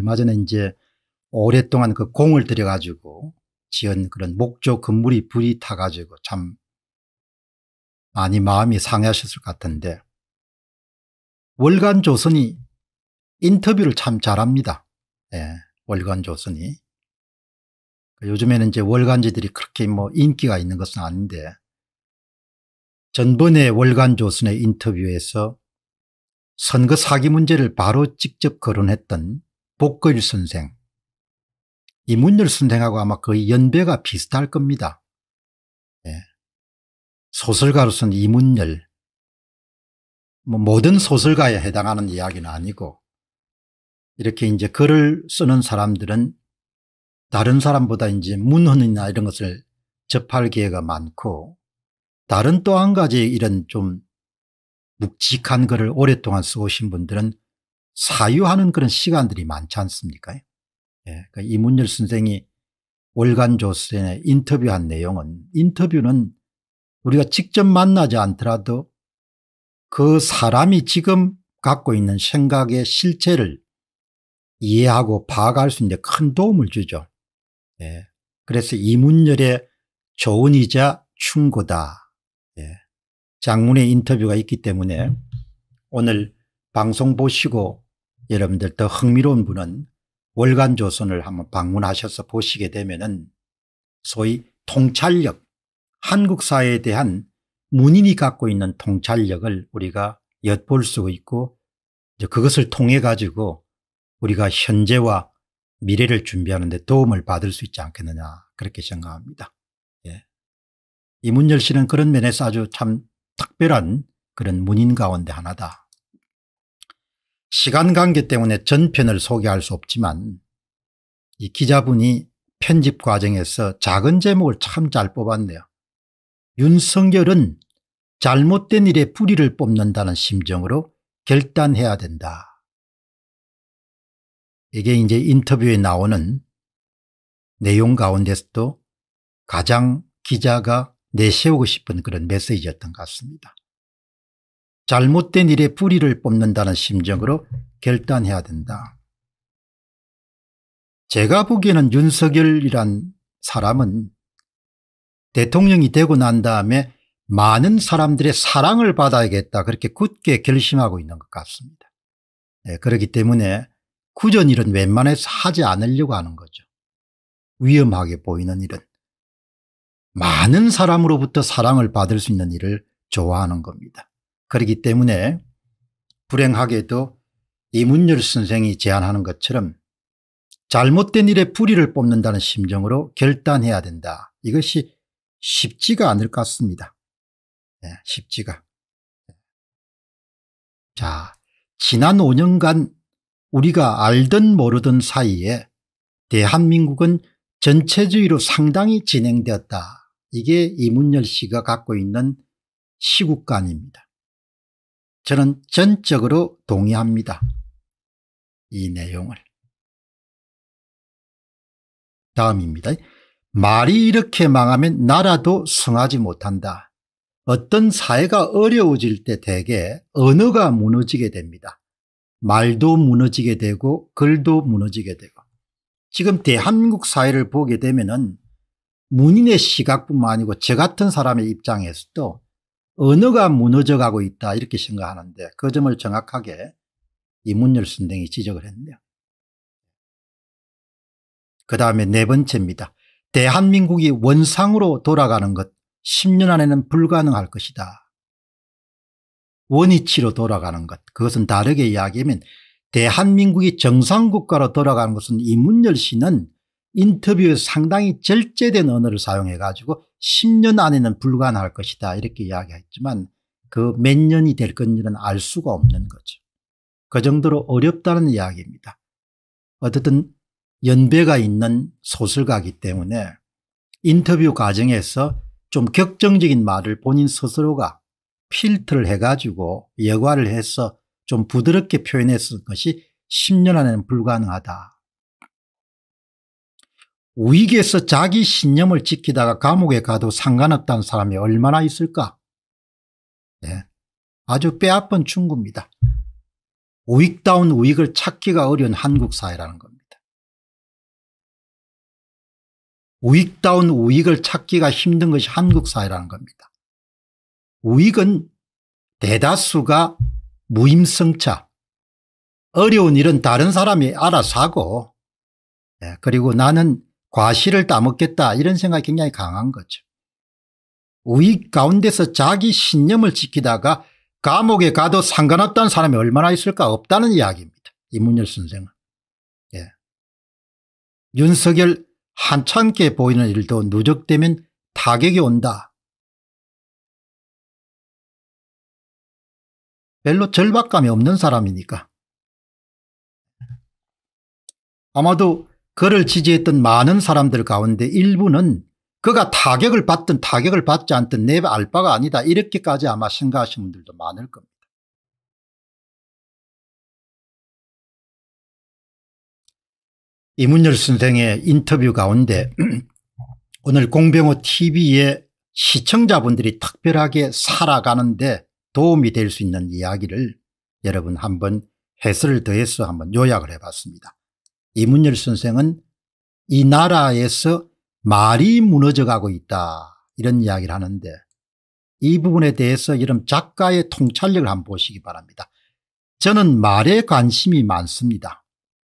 얼마 전에 이제 오랫동안 그 공을 들여가지고 지은 그런 목조 건물이 불이 타가지고 참 많이 마음이 상하셨을 해것 같은데 월간 조선이 인터뷰를 참 잘합니다. 예, 월간 조선이. 그 요즘에는 이제 월간지들이 그렇게 뭐 인기가 있는 것은 아닌데 전번에 월간 조선의 인터뷰에서 선거 사기 문제를 바로 직접 거론했던 복거일 선생, 이문열 선생하고 아마 거의 연배가 비슷할 겁니다. 예. 소설가로서는 이문열, 뭐 모든 소설가에 해당하는 이야기는 아니고 이렇게 이제 글을 쓰는 사람들은 다른 사람보다 이제 문헌이나 이런 것을 접할 기회가 많고 다른 또 한 가지 이런 좀 묵직한 글을 오랫동안 쓰고 오신 분들은 사유하는 그런 시간들이 많지 않습니까? 예. 그러니까 이문열 선생이 월간 조선에 인터뷰한 내용은 인터뷰는 우리가 직접 만나지 않더라도 그 사람이 지금 갖고 있는 생각의 실체를 이해하고 파악할 수 있는 큰 도움을 주죠. 예. 그래서 이문열의 조언이자 충고다. 예. 장문의 인터뷰가 있기 때문에 오늘 방송 보시고 여러분들 더 흥미로운 분은 월간 조선을 한번 방문하셔서 보시게 되면은 소위 통찰력 한국 사회에 대한 문인이 갖고 있는 통찰력을 우리가 엿볼 수 있고 그것을 통해 가지고 우리가 현재와 미래를 준비하는 데 도움을 받을 수 있지 않겠느냐 그렇게 생각합니다. 예. 이문열 씨는 그런 면에서 아주 참 특별한 그런 문인 가운데 하나다 시간 관계 때문에 전편을 소개할 수 없지만 이 기자분이 편집 과정에서 작은 제목을 참 잘 뽑았네요. 윤성결은 잘못된 일에 뿌리를 뽑는다는 심정으로 결단해야 된다. 이게 이제 인터뷰에 나오는 내용 가운데서도 가장 기자가 내세우고 싶은 그런 메시지였던 것 같습니다. 잘못된 일에 뿌리를 뽑는다는 심정으로 결단해야 된다. 제가 보기에는 윤석열이란 사람은 대통령이 되고 난 다음에 많은 사람들의 사랑을 받아야겠다 그렇게 굳게 결심하고 있는 것 같습니다. 네, 그렇기 때문에 구전 일은 웬만해서 하지 않으려고 하는 거죠. 위험하게 보이는 일은 많은 사람으로부터 사랑을 받을 수 있는 일을 좋아하는 겁니다. 그렇기 때문에 불행하게도 이문열 선생이 제안하는 것처럼 잘못된 일에 뿌리를 뽑는다는 심정으로 결단해야 된다. 이것이 쉽지가 않을 것 같습니다. 네, 쉽지가. 자, 지난 5년간 우리가 알든 모르든 사이에 대한민국은 전체주의로 상당히 진행되었다. 이게 이문열 씨가 갖고 있는 시국관입니다. 저는 전적으로 동의합니다. 이 내용을. 다음입니다. 말이 이렇게 망하면 나라도 승하지 못한다. 어떤 사회가 어려워질 때 대개 언어가 무너지게 됩니다. 말도 무너지게 되고 글도 무너지게 되고 지금 대한민국 사회를 보게 되면 은 문인의 시각뿐만 아니고 저 같은 사람의 입장에서도 언어가 무너져가고 있다 이렇게 생각하는데 그 점을 정확하게 이문열 선생이 지적을 했네요. 그 다음에 네 번째입니다. 대한민국이 원상으로 돌아가는 것 10년 안에는 불가능할 것이다. 원위치로 돌아가는 것 그것은 다르게 이야기하면 대한민국이 정상국가로 돌아가는 것은 이문열 씨는 인터뷰에서 상당히 절제된 언어를 사용해 가지고 10년 안에는 불가능할 것이다 이렇게 이야기했지만 그 몇 년이 될 건지는 알 수가 없는 거죠. 그 정도로 어렵다는 이야기입니다. 어쨌든 연배가 있는 소설가기 이 때문에 인터뷰 과정에서 좀 격정적인 말을 본인 스스로가 필터를 해가지고 예과를 해서 좀 부드럽게 표현했을 것이 10년 안에는 불가능하다 우익에서 자기 신념을 지키다가 감옥에 가도 상관없다는 사람이 얼마나 있을까? 네. 아주 빼앗은 충구입니다 우익다운 우익을 찾기가 어려운 한국 사회라는 겁니다. 우익다운 우익을 찾기가 힘든 것이 한국 사회라는 겁니다. 우익은 대다수가 무임승차 어려운 일은 다른 사람이 알아서 하고 예, 그리고 나는 과실을 따먹겠다 이런 생각이 굉장히 강한 거죠. 우익 가운데서 자기 신념을 지키다가 감옥에 가도 상관없다는 사람이 얼마나 있을까 없다는 이야기입니다. 이문열 선생은. 예. 윤석열 한참게 보이는 일도 누적되면 타격이 온다. 별로 절박감이 없는 사람이니까. 아마도 그를 지지했던 많은 사람들 가운데 일부는 그가 타격을 받든 타격을 받지 않든 내 알바가 아니다 이렇게까지 아마 생각하신 분들도 많을 겁니다. 이문열 선생의 인터뷰 가운데 오늘 공병호 tv의 시청자분들이 특별하게 살아가는데 도움이 될 수 있는 이야기를 여러분 한번 해설을 더해서 한번 요약을 해봤습니다. 이문열 선생은 이 나라에서 말이 무너져가고 있다 이런 이야기를 하는데 이 부분에 대해서 이런 작가의 통찰력을 한번 보시기 바랍니다. 저는 말에 관심이 많습니다.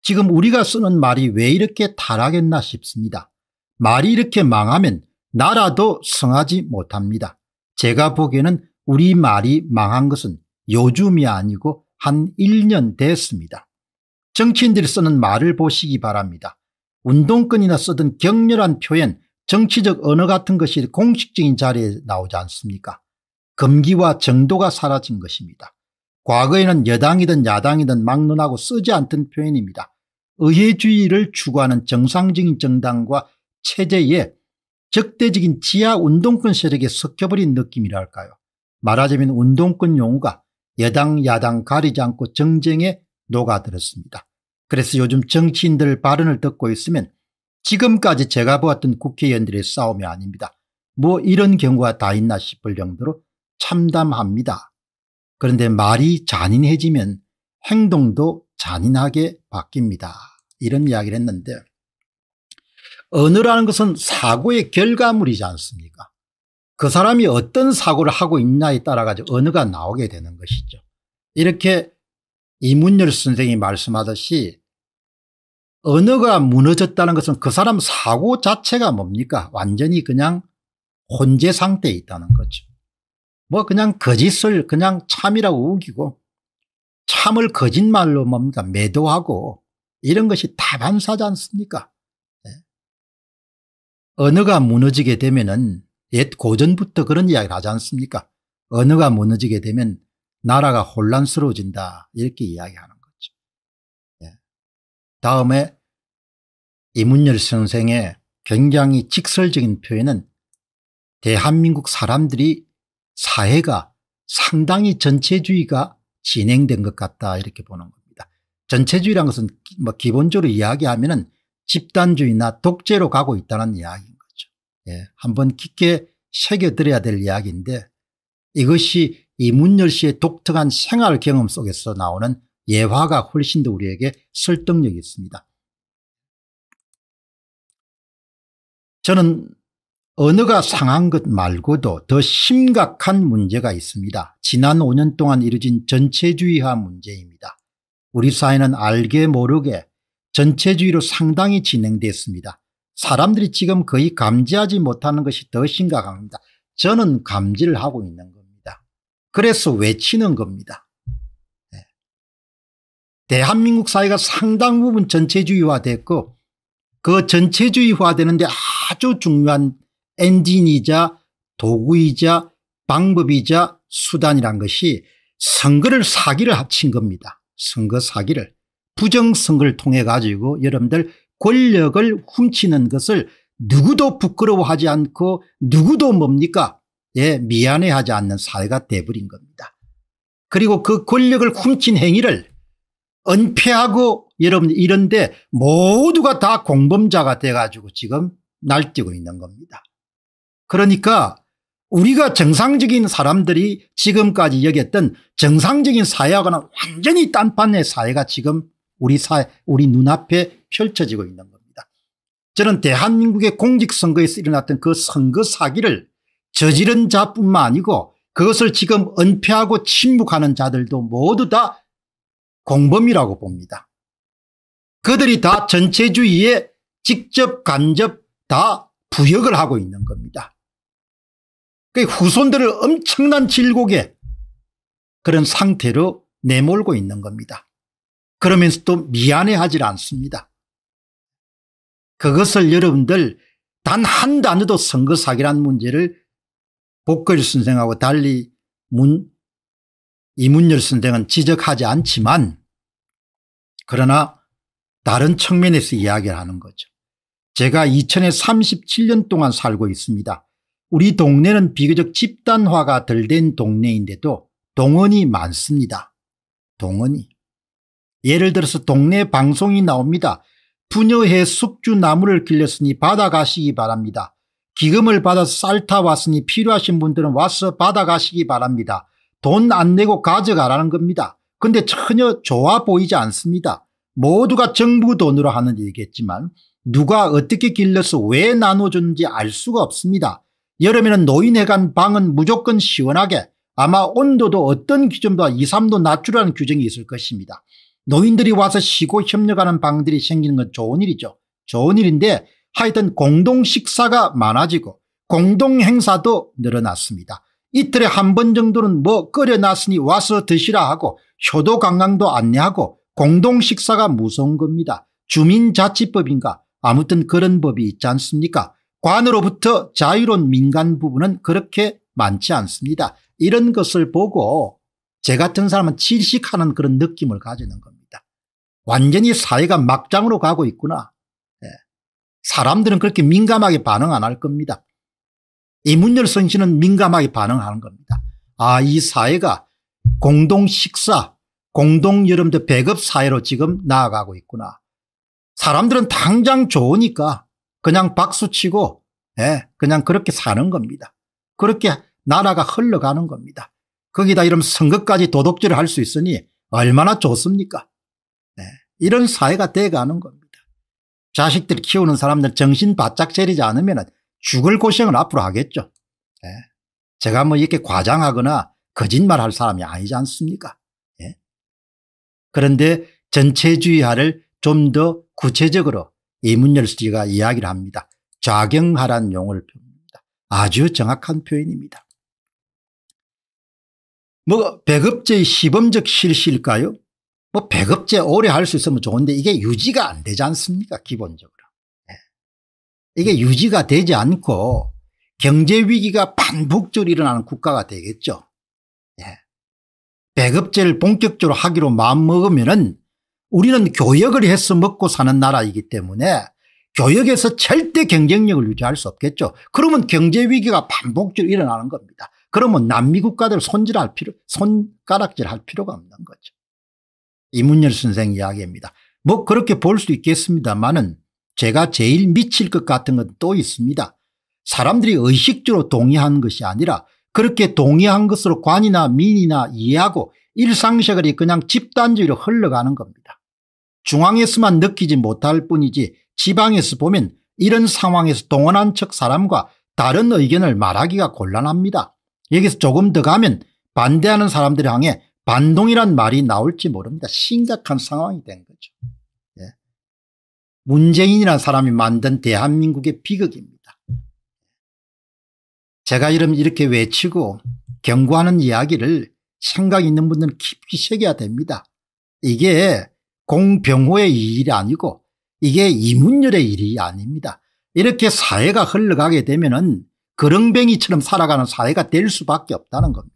지금 우리가 쓰는 말이 왜 이렇게 타락했나 싶습니다. 말이 이렇게 망하면 나라도 성하지 못합니다. 제가 보기에는 우리 말이 망한 것은 요즘이 아니고 한 1년 됐습니다. 정치인들이 쓰는 말을 보시기 바랍니다. 운동권이나 쓰던 격렬한 표현, 정치적 언어 같은 것이 공식적인 자리에 나오지 않습니까? 금기와 정도가 사라진 것입니다. 과거에는 여당이든 야당이든 막론하고 쓰지 않던 표현입니다. 의회주의를 추구하는 정상적인 정당과 체제에 적대적인 지하 운동권 세력에 섞여버린 느낌이랄까요. 말하자면 운동권 용어가 여당 야당 가리지 않고 정쟁의 녹아들었습니다. 그래서 요즘 정치인들 발언을 듣고 있으면 지금까지 제가 보았던 국회의원들의 싸움이 아닙니다. 뭐 이런 경우가 다 있나 싶을 정도로 참담합니다. 그런데 말이 잔인해지면 행동도 잔인하게 바뀝니다. 이런 이야기를 했는데 언어라는 것은 사고의 결과물이지 않습니까 그 사람이 어떤 사고를 하고 있냐에 따라 가지고 언어가 나오게 되는 것이죠. 이렇게 이문열 선생이 말씀하듯이 언어가 무너졌다는 것은 그 사람 사고 자체가 뭡니까 완전히 그냥 혼재 상태에 있다는 거죠. 뭐 그냥 거짓을 그냥 참이라고 우기고 참을 거짓말로 뭡니까 매도하고 이런 것이 다 반사지 않습니까 네. 언어가 무너지게 되면 은옛 고전부터 그런 이야기를 하지 않습니까 언어가 무너지게 되면 나라가 혼란스러워진다 이렇게 이야기하는 거죠. 예. 다음에 이문열 선생의 굉장히 직설적인 표현은 대한민국 사람들이 사회가 상당히 전체주의가 진행된 것 같다 이렇게 보는 겁니다. 전체주의란 것은 뭐 기본적으로 이야기하면 은 집단주의나 독재로 가고 있다는 이야기인 거죠. 예. 한번 깊게 새겨들어야 될 이야기인데 이것이 이 문열 씨의 독특한 생활 경험 속에서 나오는 예화가 훨씬 더 우리에게 설득력이 있습니다. 저는 언어가 상한 것 말고도 더 심각한 문제가 있습니다. 지난 5년 동안 이루어진 전체주의화 문제입니다. 우리 사회는 알게 모르게 전체주의로 상당히 진행됐습니다. 사람들이 지금 거의 감지하지 못하는 것이 더 심각합니다. 저는 감지를 하고 있는 그래서 외치는 겁니다. 예. 대한민국 사회가 상당 부분 전체주의화됐고 그 전체주의화되는데 아주 중요한 엔진이자 도구이자 방법이자 수단이란 것이 선거를 사기를 합친 겁니다. 선거 사기를 부정선거를 통해 가지고 여러분들 권력을 훔치는 것을 누구도 부끄러워하지 않고 누구도 뭡니까 예, 미안해하지 않는 사회가 돼버린 겁니다. 그리고 그 권력을 훔친 행위를 은폐하고 여러분 이런데 모두가 다 공범자가 돼가지고 지금 날뛰고 있는 겁니다. 그러니까 우리가 정상적인 사람들이 지금까지 여겼던 정상적인 사회하고는 완전히 딴판의 사회가 지금 우리 사회, 우리 눈앞에 펼쳐지고 있는 겁니다. 저는 대한민국의 공직선거에서 일어났던 그 선거 사기를 저지른 자뿐만 아니고 그것을 지금 은폐하고 침묵하는 자들도 모두 다 공범이라고 봅니다. 그들이 다 전체주의에 직접 간접 다 부역을 하고 있는 겁니다. 그 후손들을 엄청난 질곡에 그런 상태로 내몰고 있는 겁니다. 그러면서도 미안해하지 않습니다. 그것을 여러분들 단 한 단어도 선거 사기란 문제를 복걸 선생하고 달리 문, 이문열 선생은 지적하지 않지만 그러나 다른 측면에서 이야기를 하는 거죠. 제가 이천에 37년 동안 살고 있습니다. 우리 동네는 비교적 집단화가 덜 된 동네인데도 동원이 많습니다. 동원이. 예를 들어서 동네 방송이 나옵니다. 부녀의 숙주나무를 길렀으니 받아가시기 바랍니다. 기금을 받아서 쌀타 왔으니 필요하신 분들은 와서 받아가시기 바랍니다. 돈 안 내고 가져가라는 겁니다. 근데 전혀 좋아 보이지 않습니다. 모두가 정부 돈으로 하는 일이겠지만 누가 어떻게 길러서 왜나눠줬는지알 수가 없습니다. 여름에는 노인회관 방은 무조건 시원하게 아마 온도도 어떤 기준보다 2, 3도 낮추라는 규정이 있을 것입니다. 노인들이 와서 쉬고 협력하는 방들이 생기는 건 좋은 일이죠. 좋은 일인데 하여튼 공동 식사가 많아지고 공동 행사도 늘어났습니다. 이틀에 한 번 정도는 뭐 끓여놨으니 와서 드시라 하고 효도 관광도 안내하고 공동 식사가 무서운 겁니다. 주민자치법인가 아무튼 그런 법이 있지 않습니까? 관으로부터 자유로운 민간 부분은 그렇게 많지 않습니다. 이런 것을 보고 제 같은 사람은 질식하는 그런 느낌을 가지는 겁니다. 완전히 사회가 막장으로 가고 있구나. 사람들은 그렇게 민감하게 반응 안 할 겁니다. 이문열 선신은 민감하게 반응하는 겁니다. 아, 이 사회가 공동 식사, 공동 여러분 배급 사회로 지금 나아가고 있구나. 사람들은 당장 좋으니까 그냥 박수치고 예, 그냥 그렇게 사는 겁니다. 그렇게 나라가 흘러가는 겁니다. 거기다 이런 선거까지 도덕질을 할 수 있으니 얼마나 좋습니까? 예, 이런 사회가 돼가는 겁니다. 자식들 키우는 사람들 정신 바짝 차리지 않으면 죽을 고생을 앞으로 하겠죠. 예. 제가 뭐 이렇게 과장하거나 거짓말할 사람이 아니지 않습니까? 예. 그런데 전체주의화를 좀 더 구체적으로 이문열 씨가 이야기를 합니다. 좌경하란 용어를 표현합니다. 아주 정확한 표현입니다. 뭐 배급제의 시범적 실시일까요? 뭐 배급제 오래 할 수 있으면 좋은데 이게 유지가 안 되지 않습니까 기본적으로. 예. 이게 유지가 되지 않고 경제 위기가 반복적으로 일어나는 국가가 되겠죠. 네. 배급제를 본격적으로 하기로 마음먹으면 은 우리는 교역을 해서 먹고 사는 나라이기 때문에 교역에서 절대 경쟁력을 유지할 수 없겠죠. 그러면 경제 위기가 반복적으로 일어나는 겁니다. 그러면 남미 국가들 손질할 필요, 손가락질할 필요가 없는 거죠. 이문열 선생 이야기입니다. 뭐 그렇게 볼 수 있겠습니다만은 제가 제일 미칠 것 같은 건 또 있습니다. 사람들이 의식적으로 동의한 것이 아니라 그렇게 동의한 것으로 관이나 민이나 이해하고 일상생활이 그냥 집단주의로 흘러가는 겁니다. 중앙에서만 느끼지 못할 뿐이지 지방에서 보면 이런 상황에서 동원한 척 사람과 다른 의견을 말하기가 곤란합니다. 여기서 조금 더 가면 반대하는 사람들을 향해 반동이란 말이 나올지 모릅니다. 심각한 상황이 된 거죠. 예. 문재인이라는 사람이 만든 대한민국의 비극입니다. 제가 이름 이렇게 외치고 경고하는 이야기를 생각 있는 분들은 깊이 새겨야 됩니다. 이게 공병호의 일이 아니고 이게 이문열의 일이 아닙니다. 이렇게 사회가 흘러가게 되면 은 거렁뱅이처럼 살아가는 사회가 될 수밖에 없다는 겁니다.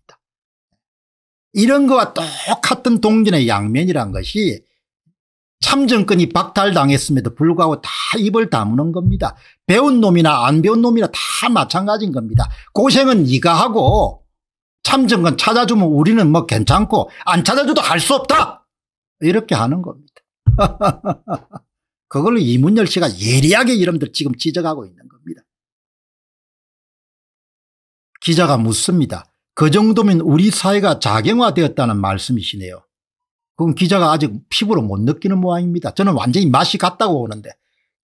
이런 거와 똑같은 동전의 양면이란 것이 참정권이 박탈당했음에도 불구하고 다 입을 다무는 겁니다. 배운 놈이나 안 배운 놈이나 다 마찬가지인 겁니다. 고생은 네가 하고 참정권 찾아주면 우리는 뭐 괜찮고 안 찾아줘도 할 수 없다 이렇게 하는 겁니다. 그걸로 이문열 씨가 예리하게 이름들 지금 지적하고 있는 겁니다. 기자가 묻습니다. 그 정도면 우리 사회가 자경화되었다는 말씀이시네요. 그건 기자가 아직 피부로 못 느끼는 모양입니다. 저는 완전히 맛이 갔다고 보는데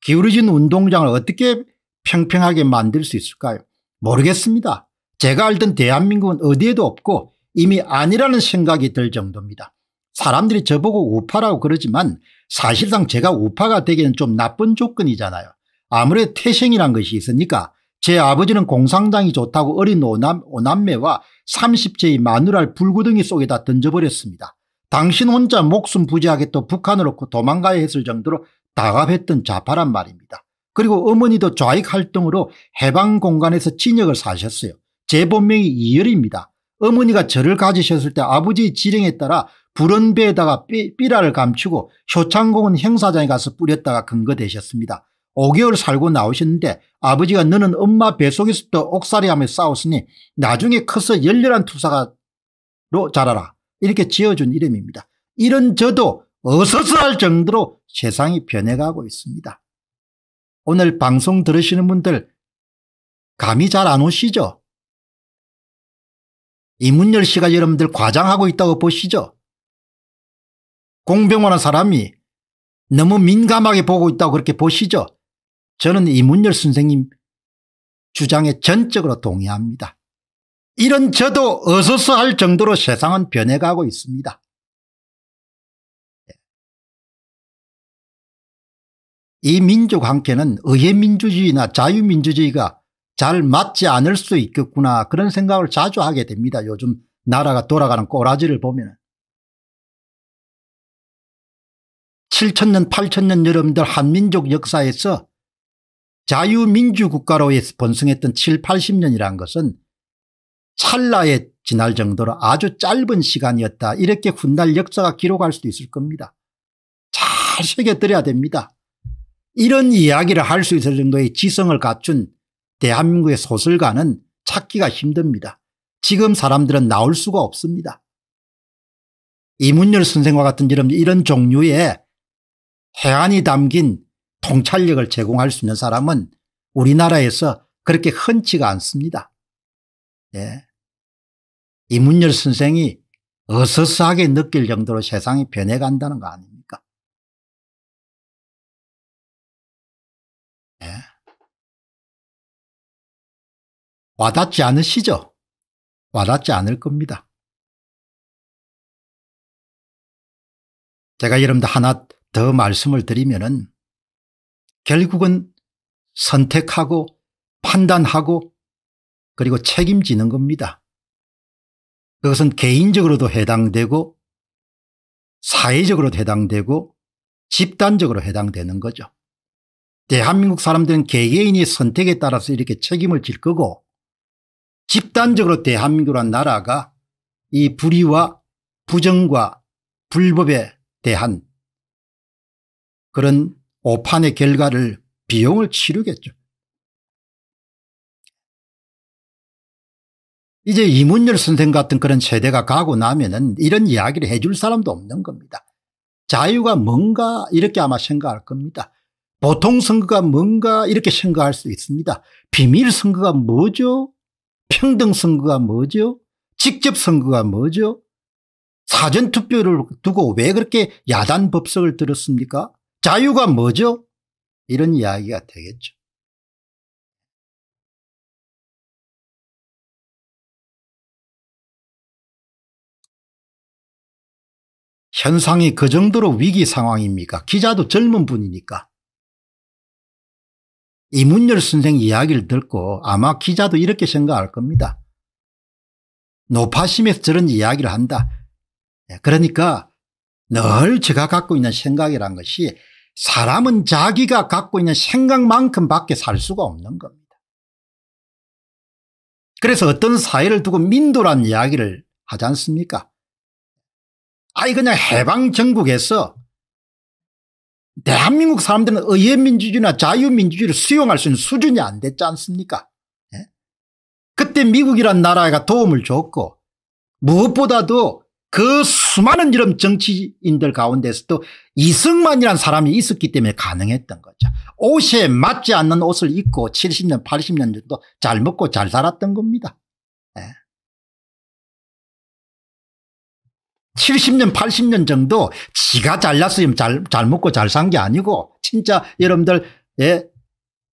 기울어진 운동장을 어떻게 평평하게 만들 수 있을까요? 모르겠습니다. 제가 알던 대한민국은 어디에도 없고 이미 아니라는 생각이 들 정도입니다. 사람들이 저보고 우파라고 그러지만 사실상 제가 우파가 되기에는 좀 나쁜 조건이잖아요. 아무래도 태생이란 것이 있으니까 제 아버지는 공상당이 좋다고 어린 오남, 오남매와 3 0제의 마누랄 불구덩이 속에다 던져버렸습니다. 당신 혼자 목숨 부지하겠다 북한으로 도망가야 했을 정도로 다갑했던 자파란 말입니다. 그리고 어머니도 좌익 활동으로 해방 공간에서 진역을 사셨어요. 제 본명이 이열입니다. 어머니가 저를 가지셨을 때 아버지의 지령에 따라 불은 배에다가 삐라를 감추고 효창공은 행사장에 가서 뿌렸다가 근거되셨습니다. 5개월 살고 나오셨는데 아버지가 너는 엄마 뱃속에서부터 옥살이하며 싸웠으니 나중에 커서 열렬한 투사가로 자라라 이렇게 지어준 이름입니다. 이런 저도 어서서할 정도로 세상이 변해가고 있습니다. 오늘 방송 들으시는 분들 감이 잘 안 오시죠? 이문열 씨가 여러분들 과장하고 있다고 보시죠? 공병원한 사람이 너무 민감하게 보고 있다고 그렇게 보시죠? 저는 이문열 선생님 주장에 전적으로 동의합니다. 이런 저도 어서서 할 정도로 세상은 변해가고 있습니다. 이 민족 한께는 의회민주주의나 자유민주주의가 잘 맞지 않을 수 있겠구나 그런 생각을 자주 하게 됩니다. 요즘 나라가 돌아가는 꼬라지를 보면 7천년 8천년 여러분들 한민족 역사에서 자유민주국가로의 번성했던 7, 80년이라는 것은 찰나에 지날 정도로 아주 짧은 시간이었다. 이렇게 훗날 역사가 기록할 수도 있을 겁니다. 잘새겨들어야 됩니다. 이런 이야기를 할 수 있을 정도의 지성을 갖춘 대한민국의 소설가는 찾기가 힘듭니다. 지금 사람들은 나올 수가 없습니다. 이문열 선생과 같은 이런, 이런 종류의 해안이 담긴 통찰력을 제공할 수 있는 사람은 우리나라에서 그렇게 흔치가 않습니다. 예. 이문열 선생이 어서스하게 느낄 정도로 세상이 변해간다는 거 아닙니까? 예. 와닿지 않으시죠? 와닿지 않을 겁니다. 제가 여러분들 하나 더 말씀을 드리면은 결국은 선택하고 판단하고 그리고 책임지는 겁니다. 그것은 개인적으로도 해당되고 사회적으로도 해당되고 집단적으로 해당되는 거죠. 대한민국 사람들은 개개인이 선택에 따라서 이렇게 책임을 질 거고 집단적으로 대한민국이라 나라가 이 불의와 부정과 불법에 대한 그런 오판의 결과를 비용을 치르겠죠. 이제 이문열 선생 같은 그런 세대가 가고 나면은 이런 이야기를 해줄 사람도 없는 겁니다. 자유가 뭔가 이렇게 아마 생각할 겁니다. 보통 선거가 뭔가 이렇게 생각할 수 있습니다. 비밀 선거가 뭐죠? 평등 선거가 뭐죠? 직접 선거가 뭐죠? 사전투표를 두고 왜 그렇게 야단 법석을 들었습니까? 자유가 뭐죠? 이런 이야기가 되겠죠. 현상이 그 정도로 위기 상황입니까? 기자도 젊은 분이니까. 이문열 선생 이야기를 듣고 아마 기자도 이렇게 생각할 겁니다. 노파심에서 저런 이야기를 한다. 예, 그러니까 늘 제가 갖고 있는 생각이란 것이 사람은 자기가 갖고 있는 생각만큼 밖에 살 수가 없는 겁니다. 그래서 어떤 사회를 두고 민도란 이야기를 하지 않습니까? 아니 그냥 해방정국에서 대한민국 사람들은 의회민주주의나 자유민주주의를 수용할 수 있는 수준이 안 됐지 않습니까? 예? 그때 미국이란 나라가 도움을 줬고 무엇보다도 그 수많은 이런 정치인들 가운데서도 이승만이란 사람이 있었기 때문에 가능했던 거죠. 옷에 맞지 않는 옷을 입고 70년 80년 정도 잘 먹고 잘 살았던 겁니다. 네. 70년 80년 정도 지가 잘났으면 잘, 잘 먹고 잘 산 게 아니고 진짜 여러분들 예,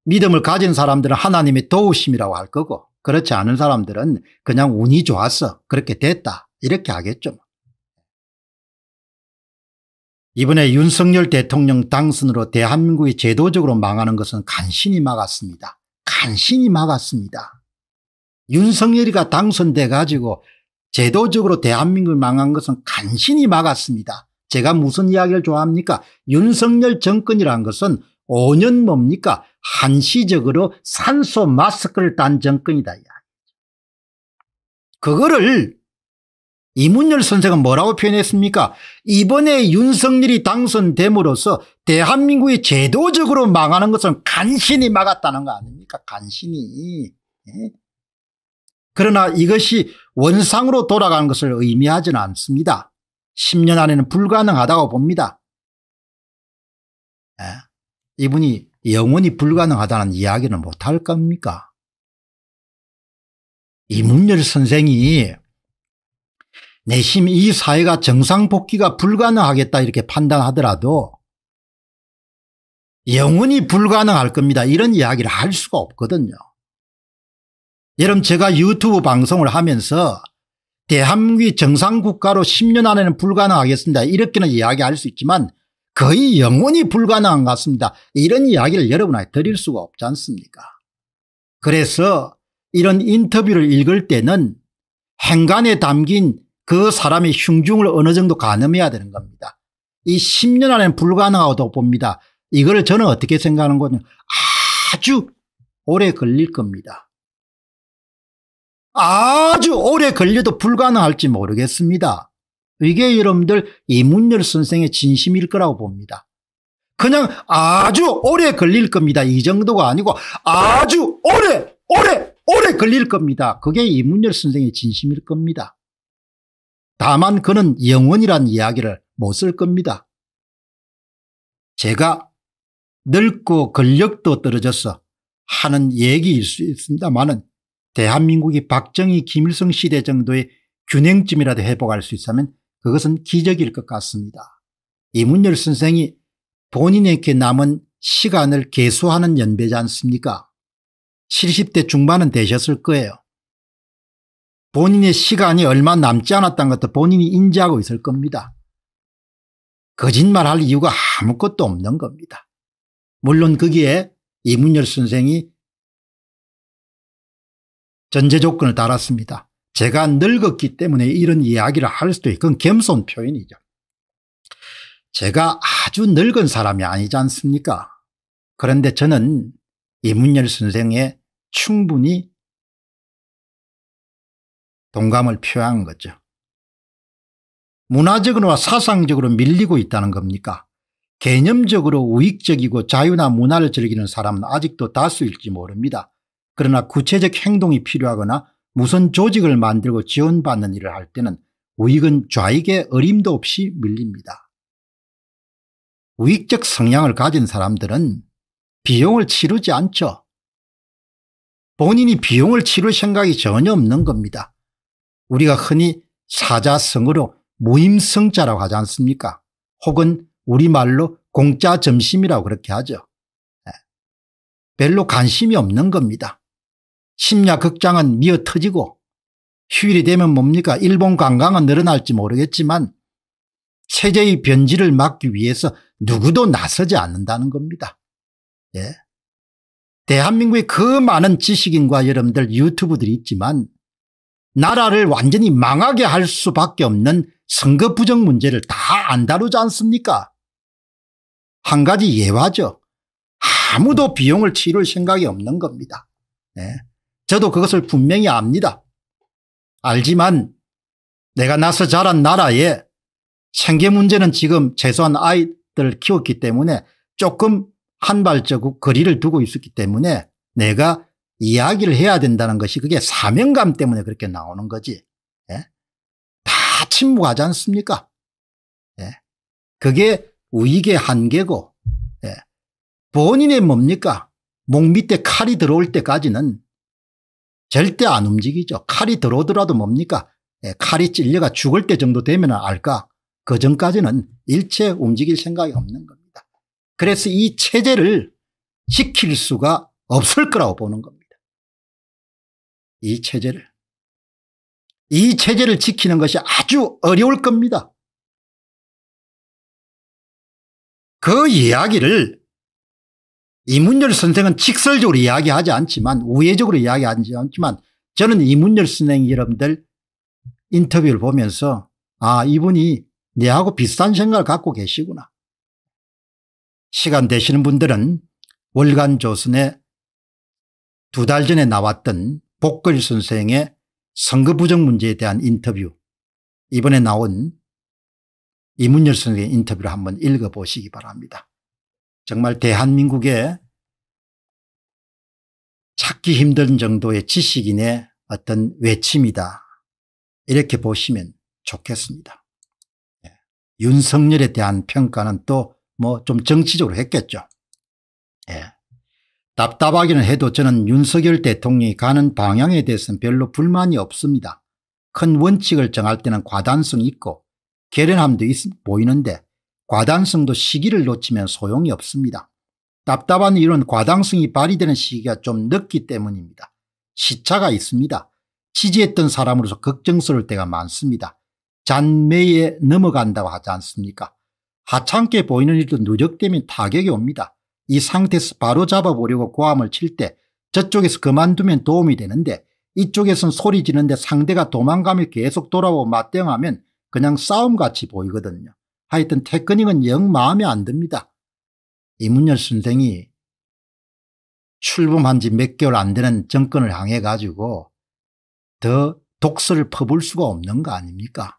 믿음을 가진 사람들은 하나님의 도우심이라고 할 거고 그렇지 않은 사람들은 그냥 운이 좋아서 그렇게 됐다 이렇게 하겠죠. 뭐. 이번에 윤석열 대통령 당선으로 대한민국이 제도적으로 망하는 것은 간신히 막았습니다. 간신히 막았습니다. 윤석열이가 당선돼 가지고 제도적으로 대한민국이 망한 것은 간신히 막았습니다. 제가 무슨 이야기를 좋아합니까 윤석열 정권이란 것은 5년 뭡니까 한시적으로 산소 마스크를 딴 정권이다. 그거를 이문열 선생은 뭐라고 표현했습니까 이번에 윤석열이 당선됨으로써 대한민국이 제도적으로 망하는 것을 간신히 막았다는 거 아닙니까 간신히 예? 그러나 이것이 원상으로 돌아가는 것을 의미하지는 않습니다 10년 안에는 불가능하다고 봅니다 예? 이분이 영원히 불가능하다는 이야기는 못할 겁니까 이문열 선생이 내심 이 사회가 정상 복귀가 불가능하겠다 이렇게 판단하더라도 영원히 불가능할 겁니다. 이런 이야기를 할 수가 없거든요. 여러분 제가 유튜브 방송을 하면서 대한민국이 정상국가로 10년 안에는 불가능하겠습니다. 이렇게는 이야기할 수 있지만 거의 영원히 불가능한 것 같습니다. 이런 이야기를 여러분한테 드릴 수가 없지 않습니까 그래서 이런 인터뷰를 읽을 때는 행간에 담긴 그 사람이 흉중을 어느 정도 가늠해야 되는 겁니다. 이 10년 안에는 불가능하다고 봅니다. 이걸 저는 어떻게 생각하는 거냐 아주 오래 걸릴 겁니다. 아주 오래 걸려도 불가능할지 모르겠습니다. 이게 여러분들 이문열 선생의 진심일 거라고 봅니다. 그냥 아주 오래 걸릴 겁니다. 이 정도가 아니고 아주 오래 오래 오래 걸릴 겁니다. 그게 이문열 선생의 진심일 겁니다. 다만 그는 영원이란 이야기를 못 쓸 겁니다. 제가 늙고 권력도 떨어져서 하는 얘기일 수 있습니다만은 대한민국이 박정희 김일성 시대 정도의 균형쯤이라도 회복할 수 있다면 그것은 기적일 것 같습니다. 이문열 선생이 본인에게 남은 시간을 개수하는 연배지 않습니까? 70대 중반은 되셨을 거예요. 본인의 시간이 얼마 남지 않았다는 것도 본인이 인지하고 있을 겁니다. 거짓말할 이유가 아무것도 없는 겁니다. 물론 거기에 이문열 선생이 전제 조건을 달았습니다. 제가 늙었기 때문에 이런 이야기를 할 수도 있고 겸손 표현이죠. 제가 아주 늙은 사람이 아니지 않습니까 그런데 저는 이문열 선생의 충분히 동감을 표한 거죠. 문화적으로와 사상적으로 밀리고 있다는 겁니까? 개념적으로 우익적이고 자유나 문화를 즐기는 사람은 아직도 다수일지 모릅니다. 그러나 구체적 행동이 필요하거나 무슨 조직을 만들고 지원받는 일을 할 때는 우익은 좌익에 어림도 없이 밀립니다. 우익적 성향을 가진 사람들은 비용을 치르지 않죠. 본인이 비용을 치를 생각이 전혀 없는 겁니다. 우리가 흔히 사자성으로 무임성자라고 하지 않습니까 혹은 우리말로 공짜 점심이라고 그렇게 하죠. 예. 별로 관심이 없는 겁니다. 심야 극장은 미어 터지고 휴일이 되면 뭡니까 일본 관광은 늘어날지 모르겠지만 체제의 변질을 막기 위해서 누구도 나서지 않는다는 겁니다. 예. 대한민국의 그 많은 지식인과 여러분들 유튜브들이 있지만 나라를 완전히 망하게 할 수밖에 없는 선거 부정 문제를 다 안 다루지 않습니까? 한 가지 예화죠. 아무도 비용을 치를 생각이 없는 겁니다. 네. 저도 그것을 분명히 압니다. 알지만 내가 나서 자란 나라에 생계 문제는 지금 재소한 아이들을 키웠기 때문에 조금 한 발자국 거리를 두고 있었기 때문에 내가 이야기를 해야 된다는 것이 그게 사명감 때문에 그렇게 나오는 거지. 예? 다 침묵하지 않습니까? 예? 그게 우익의 한계고 예. 본인의 뭡니까? 목 밑에 칼이 들어올 때까지는 절대 안 움직이죠. 칼이 들어오더라도 뭡니까? 예, 칼이 찔려가 죽을 때 정도 되면 알까? 그 전까지는 일체 움직일 생각이 없는 겁니다. 그래서 이 체제를 지킬 수가 없을 거라고 보는 겁니다. 이 체제를. 이 체제를 지키는 것이 아주 어려울 겁니다. 그 이야기를 이문열 선생은 직설적으로 이야기하지 않지만 우회적으로 이야기하지 않지만 저는 이문열 선생 여러분들 인터뷰를 보면서 아 이분이 내하고 비슷한 생각을 갖고 계시구나. 시간 되시는 분들은 월간 조선에 두 달 전에 나왔던 복걸 선생의 선거 부정 문제에 대한 인터뷰 이번에 나온 이문열 선생의 인터뷰를 한번 읽어보시기 바랍니다. 정말 대한민국의 찾기 힘든 정도의 지식인의 어떤 외침이다. 이렇게 보시면 좋겠습니다. 예. 윤석열에 대한 평가는 또 뭐 좀 정치적으로 했겠죠. 예. 답답하기는 해도 저는 윤석열 대통령이 가는 방향에 대해서는 별로 불만이 없습니다. 큰 원칙을 정할 때는 과단성이 있고 결연함도 있, 보이는데 과단성도 시기를 놓치면 소용이 없습니다. 답답한 이런 과당성이 발휘되는 시기가 좀 늦기 때문입니다. 시차가 있습니다. 지지했던 사람으로서 걱정스러울 때가 많습니다. 잔매에 넘어간다고 하지 않습니까? 하찮게 보이는 일도 누적되면 타격이 옵니다. 이 상태에서 바로 잡아보려고 고함을 칠 때 저쪽에서 그만두면 도움이 되는데 이쪽에선 소리 지는데 상대가 도망가며 계속 돌아오고 맞대응하면 그냥 싸움같이 보이거든요. 하여튼 테크닉은 영 마음에 안 듭니다. 이문열 선생이 출범한 지 몇 개월 안 되는 정권을 향해 가지고 더 독서를 퍼볼 수가 없는 거 아닙니까?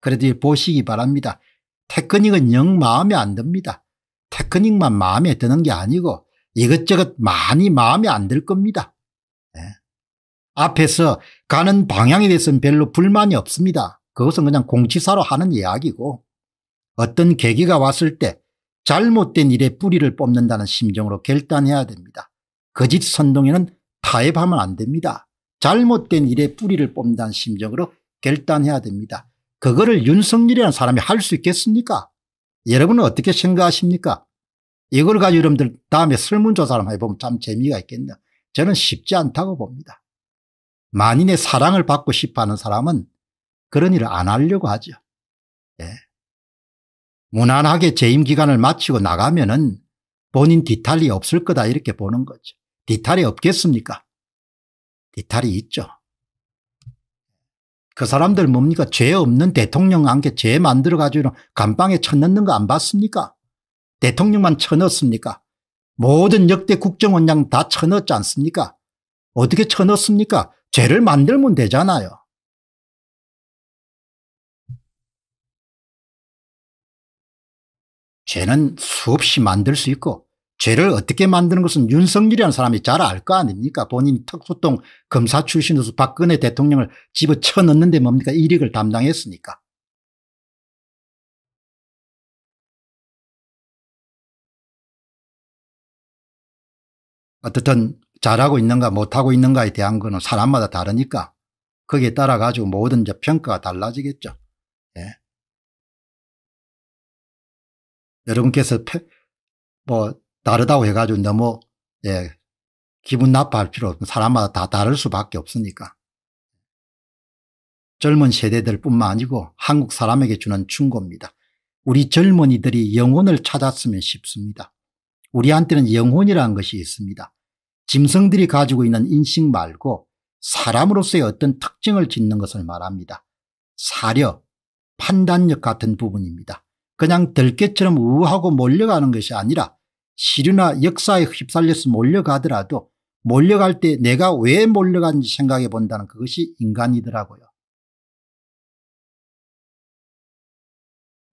그래도 보시기 바랍니다. 테크닉은 영 마음에 안 듭니다. 테크닉만 마음에 드는 게 아니고 이것저것 많이 마음에 안 들 겁니다. 네. 앞에서 가는 방향에 대해서는 별로 불만이 없습니다. 그것은 그냥 공치사로 하는 이야기고 어떤 계기가 왔을 때 잘못된 일의 뿌리를 뽑는다는 심정으로 결단해야 됩니다. 거짓 선동에는 타협하면 안 됩니다. 잘못된 일의 뿌리를 뽑는다는 심정으로 결단해야 됩니다. 그거를 윤석열이라는 사람이 할 수 있겠습니까? 여러분은 어떻게 생각하십니까? 이걸 가지고 여러분들 다음에 설문조사를 해보면 참 재미가 있겠네요. 저는 쉽지 않다고 봅니다. 만인의 사랑을 받고 싶어하는 사람은 그런 일을 안 하려고 하죠. 예. 무난하게 재임 기간을 마치고 나가면 은 본인 뒤탈이 없을 거다 이렇게 보는 거죠. 뒤탈이 없겠습니까? 뒤탈이 있죠. 그 사람들 뭡니까 죄 없는 대통령한테 죄 만들어가지고 감방에 쳐넣는 거 안 봤습니까 대통령만 쳐넣습니까 모든 역대 국정원장 다 쳐넣지 않습니까 어떻게 쳐넣습니까 죄를 만들면 되잖아요 죄는 수없이 만들 수 있고 죄를 어떻게 만드는 것은 윤석열이라는 사람이 잘 알 거 아닙니까 본인이 특수통 검사 출신으로서 박근혜 대통령을 집어쳐 넣는 데 뭡니까 이력을 담당했으니까 어떻든 잘하고 있는가 못하고 있는가에 대한 거는 사람마다 다르니까 거기에 따라 가지고 모든 이제 평가가 달라지겠죠. 예. 여러분께서 뭐 다르다고 해가지고 너무 뭐, 예, 기분 나빠할 필요 없고 사람마다 다 다를 수밖에 없으니까. 젊은 세대들 뿐만 아니고 한국 사람에게 주는 충고입니다. 우리 젊은이들이 영혼을 찾았으면 싶습니다. 우리한테는 영혼이라는 것이 있습니다. 짐승들이 가지고 있는 인식 말고 사람으로서의 어떤 특징을 짓는 것을 말합니다. 사려, 판단력 같은 부분입니다. 그냥 들깨처럼 우하고 몰려가는 것이 아니라 시류나 역사에 휩쓸려서 몰려가더라도 몰려갈 때 내가 왜 몰려간지 생각해 본다는 그것이 인간이더라고요.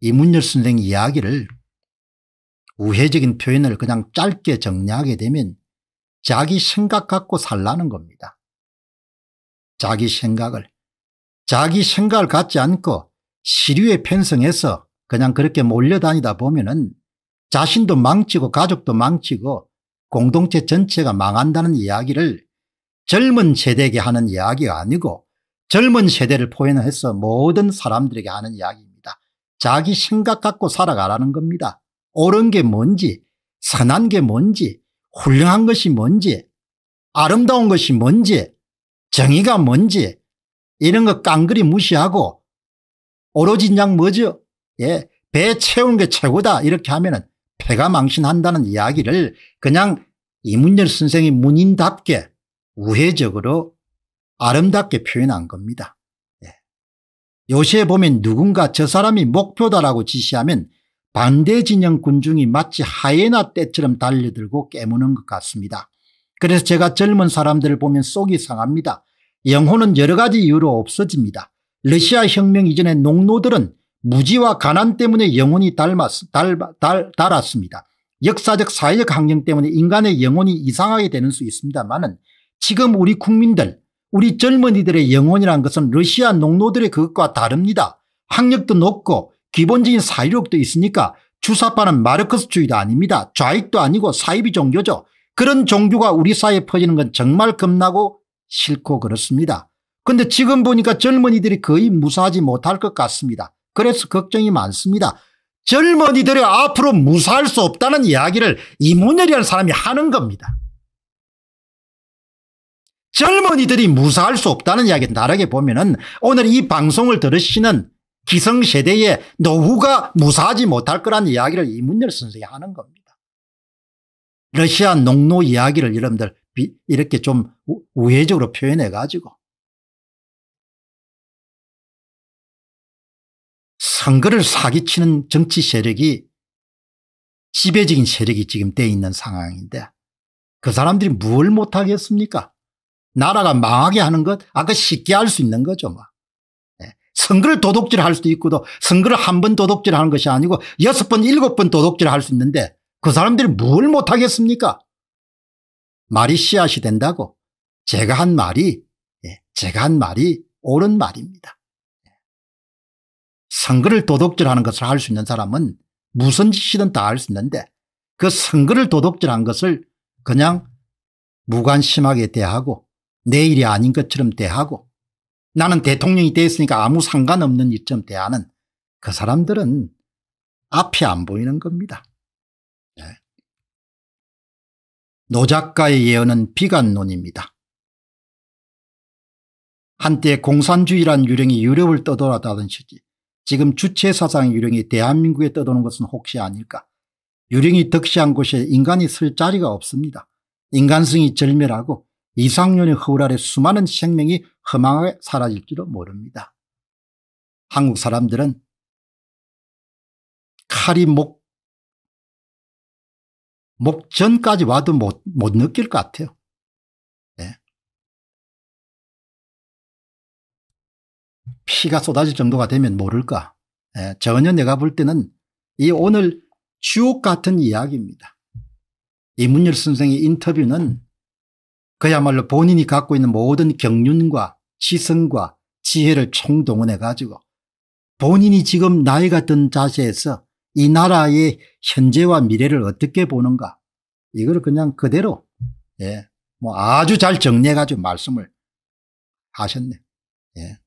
이문열 선생 이야기를 우회적인 표현을 그냥 짧게 정리하게 되면 자기 생각 갖고 살라는 겁니다. 자기 생각을. 자기 생각을 갖지 않고 시류에 편성해서 그냥 그렇게 몰려다니다 보면은 자신도 망치고 가족도 망치고 공동체 전체가 망한다는 이야기를 젊은 세대에게 하는 이야기가 아니고 젊은 세대를 포현해서 모든 사람들에게 하는 이야기입니다. 자기 생각 갖고 살아가라는 겁니다. 옳은 게 뭔지 선한 게 뭔지 훌륭한 것이 뭔지 아름다운 것이 뭔지 정의가 뭔지 이런 거 깡그리 무시하고 오로지 양 뭐죠? 예, 배채운게 최고다 이렇게 하면 은 폐가 망신한다는 이야기를 그냥 이문열 선생이 문인답게 우회적으로 아름답게 표현한 겁니다. 예. 요시에 보면 누군가 저 사람이 목표다라고 지시하면 반대 진영 군중이 마치 하이에나 떼처럼 달려들고 깨무는 것 같습니다. 그래서 제가 젊은 사람들을 보면 속이 상합니다. 영혼은 여러 가지 이유로 없어집니다. 러시아 혁명 이전의 농노들은 무지와 가난 때문에 영혼이 닮았, 달, 달, 달았습니다. 역사적 사회적 환경 때문에 인간의 영혼이 이상하게 되는 수 있습니다만은 지금 우리 국민들 우리 젊은이들의 영혼이란 것은 러시아 농노들의 그것과 다릅니다. 학력도 높고 기본적인 사회력도 있으니까 주사파는 마르크스주의도 아닙니다. 좌익도 아니고 사이비 종교죠. 그런 종교가 우리 사회에 퍼지는 건 정말 겁나고 싫고 그렇습니다. 근데 지금 보니까 젊은이들이 거의 무사하지 못할 것 같습니다. 그래서 걱정이 많습니다. 젊은이들이 앞으로 무사할 수 없다는 이야기를 이문열이라는 사람이 하는 겁니다. 젊은이들이 무사할 수 없다는 이야기 다르게 보면 은 오늘 이 방송을 들으시는 기성세대의 노후가 무사하지 못할 거란 이야기를 이문열 선생이 하는 겁니다. 러시아 농노 이야기를 여러분들 이렇게 좀 우회적으로 표현해가지고 선거를 사기치는 정치 세력이 지배적인 세력이 지금 돼 있는 상황인데 그 사람들이 뭘 못하겠습니까 나라가 망하게 하는 것 아까 쉽게 할 수 있는 거죠. 뭐. 예. 선거를 도둑질할 수도 있고도 선거를 한 번 도둑질하는 것이 아니고 여섯 번 일곱 번 도둑질할 수 있는데 그 사람들이 뭘 못하겠습니까 말이 씨앗이 된다고 제가 한 말이 예, 제가 한 말이 옳은 말입니다. 선거를 도덕질하는 것을 할 수 있는 사람은 무슨 짓이든 다 할 수 있는데 그 선거를 도덕질한 것을 그냥 무관심하게 대하고 내 일이 아닌 것처럼 대하고 나는 대통령이 되 됐으니까 아무 상관없는 일처럼 대하는 그 사람들은 앞이 안 보이는 겁니다. 네. 예. 노 작가의 예언은 비관론입니다. 한때 공산주의란 유령이 유럽을 떠돌아다던 시기 지금 주체 사상 유령이 대한민국에 떠도는 것은 혹시 아닐까. 유령이 덕시한 곳에 인간이 설 자리가 없습니다. 인간성이 절멸하고 이상년의 허울 아래 수많은 생명이 허망하게 사라질지도 모릅니다. 한국 사람들은 칼이 목, 목 전까지 와도 못, 못 느낄 것 같아요. 피가 쏟아질 정도가 되면 모를까. 예, 전혀 내가 볼 때는 이 오늘 주옥 같은 이야기입니다. 이문열 선생의 인터뷰는 그야말로 본인이 갖고 있는 모든 경륜과 지성과 지혜를 총동원해 가지고 본인이 지금 나이 같은 자세에서 이 나라의 현재와 미래를 어떻게 보는가 이걸 그냥 그대로 예, 뭐 아주 잘 정리해 가지고 말씀을 하셨네. 예.